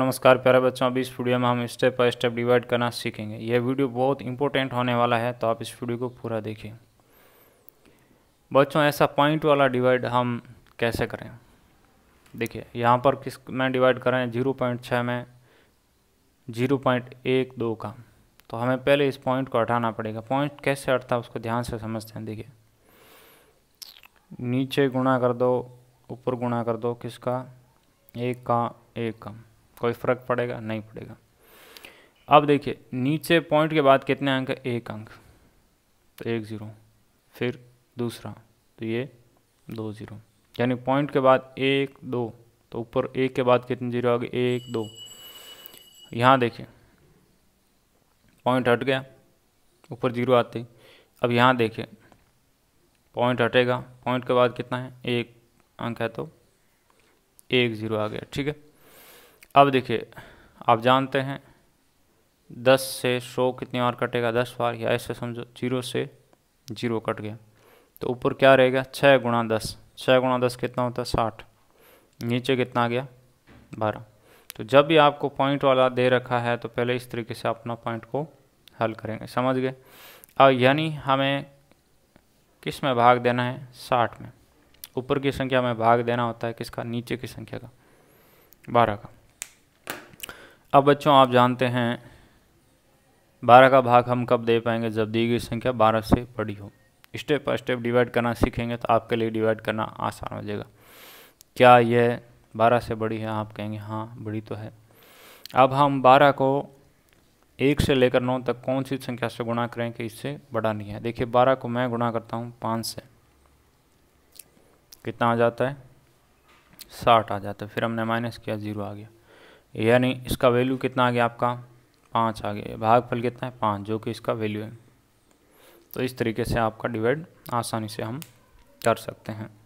नमस्कार प्यारे बच्चों अभी इस वीडियो में हम स्टेप बाय स्टेप डिवाइड करना सीखेंगे यह वीडियो बहुत इंपॉर्टेंट होने वाला है तो आप इस वीडियो को पूरा देखिए बच्चों ऐसा पॉइंट वाला डिवाइड हम कैसे करें देखिए यहाँ पर किस में डिवाइड करें जीरो पॉइंट छः में जीरो पॉइंट एक दो का तो हमें पहले इस पॉइंट को हटाना पड़ेगा पॉइंट कैसे हटता है उसको ध्यान से समझते हैं देखिए नीचे गुणा कर दो ऊपर गुणा कर दो किसका एक का एक का कोई फ़र्क पड़ेगा नहीं पड़ेगा अब देखिए नीचे पॉइंट के बाद कितने अंक है एक अंक तो एक ज़ीरो फिर दूसरा तो ये दो ज़ीरो यानी पॉइंट के बाद एक दो तो ऊपर एक के बाद कितने जीरो आ गए एक दो यहाँ देखिए पॉइंट हट गया ऊपर जीरो आते अब यहाँ देखिए पॉइंट हटेगा पॉइंट के बाद कितना है एक अंक है तो एक ज़ीरो आ गया ठीक है अब देखिए आप जानते हैं दस से सौ कितनी बार कटेगा दस बार या ऐसे समझो जीरो से जीरो कट गया तो ऊपर क्या रहेगा छः गुणा दस छः गुणा दस कितना होता है साठ नीचे कितना आ गया बारह तो जब भी आपको पॉइंट वाला दे रखा है तो पहले इस तरीके से अपना पॉइंट को हल करेंगे समझ गए अब यानी हमें किस में भाग देना है साठ में ऊपर की संख्या में भाग देना होता है किसका नीचे की संख्या का बारह का अब बच्चों आप जानते हैं बारह का भाग हम कब दे पाएंगे जब दी गई संख्या बारह से बड़ी हो स्टेप बाय स्टेप डिवाइड करना सीखेंगे तो आपके लिए डिवाइड करना आसान हो जाएगा क्या यह बारह से बड़ी है आप कहेंगे हाँ बड़ी तो है अब हम बारह को एक से लेकर नौ तक कौन सी संख्या से गुणा करें कि इससे बड़ा नहीं है देखिए बारह को मैं गुणा करता हूँ पाँच से कितना आ जाता है साठ आ जाता है फिर हमने माइनस किया ज़ीरो आ गया यानी इसका वैल्यू कितना आ गया आपका पाँच आ गया भागफल कितना है पाँच जो कि इसका वैल्यू है तो इस तरीके से आपका डिवाइड आसानी से हम कर सकते हैं